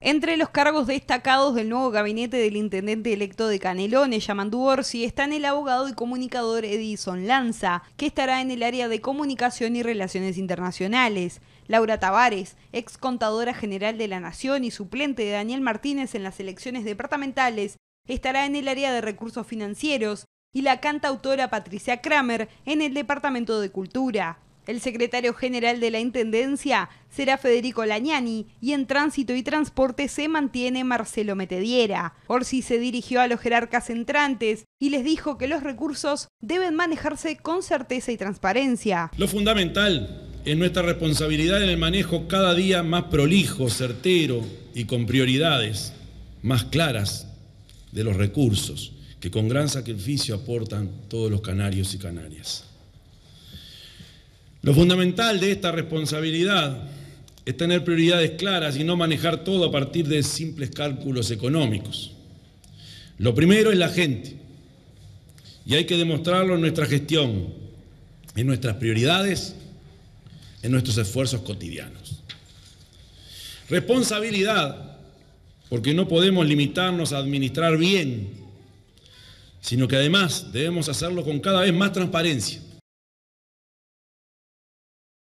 Entre los cargos destacados del nuevo gabinete del intendente electo de Canelones, Yamandu Orsi, están el abogado y comunicador Edison Lanza, que estará en el área de comunicación y relaciones internacionales. Laura Tavares, ex contadora general de la Nación y suplente de Daniel Martínez en las elecciones departamentales, estará en el área de recursos financieros y la cantautora Patricia Kramer en el Departamento de Cultura. El secretario general de la Intendencia será Federico Lañani y en Tránsito y Transporte se mantiene Marcelo Metediera. Orsi se dirigió a los jerarcas entrantes y les dijo que los recursos deben manejarse con certeza y transparencia. Lo fundamental es nuestra responsabilidad en el manejo cada día más prolijo, certero y con prioridades más claras de los recursos que con gran sacrificio aportan todos los canarios y canarias. Lo fundamental de esta responsabilidad es tener prioridades claras y no manejar todo a partir de simples cálculos económicos. Lo primero es la gente, y hay que demostrarlo en nuestra gestión, en nuestras prioridades, en nuestros esfuerzos cotidianos. Responsabilidad, porque no podemos limitarnos a administrar bien, sino que además debemos hacerlo con cada vez más transparencia